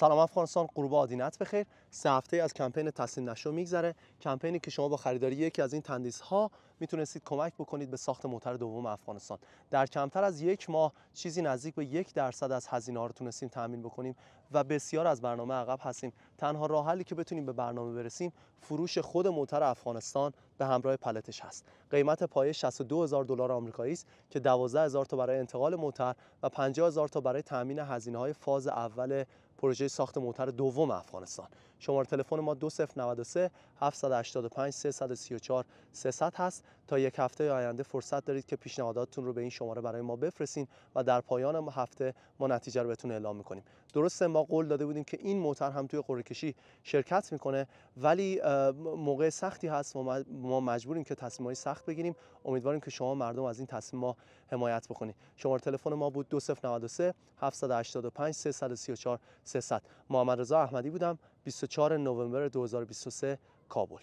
سلام افغانستان قروب آدینت بخیر سه هفته از کمپین تسلیم نشو میگذره کمپینی که شما با خریداری یکی از این تندیس ها میتونستید کمک بکنید به ساخت موتر دوم افغانستان در کمتر از یک ماه چیزی نزدیک به یک درصد از هزینه ها تونستیم تامین بکنیم و بسیار از برنامه عقب هستیم تنها راه حلی که بتونیم به برنامه برسیم فروش خود موتر افغانستان به همراه پلتش هست قیمت پایه 62000 دلار آمریکایی است که 12000 تا برای انتقال موتر و 50000 تا برای تامین هزینه های فاز اول پروژه ساخت موتر دوم افغانستان شماره تلفن ما 2093 785 334 300 هست تا یک هفته آینده فرصت دارید که پیشنهاداتتون رو به این شماره برای ما بفرستین و در پایان هفته ما نتیجه رو بهتون اعلام میکنیم درسته ما قول داده بودیم که این موتر هم توی قرعه شرکت میکنه ولی موقع سختی هست ما مجبوریم که های سخت بگیریم امیدواریم که شما مردم از این تصمیم ما حمایت بکنید شماره تلفن ما بود 2093 785 334 300 محمد رضا احمدی بودم 24 نوامبر 2023 کابل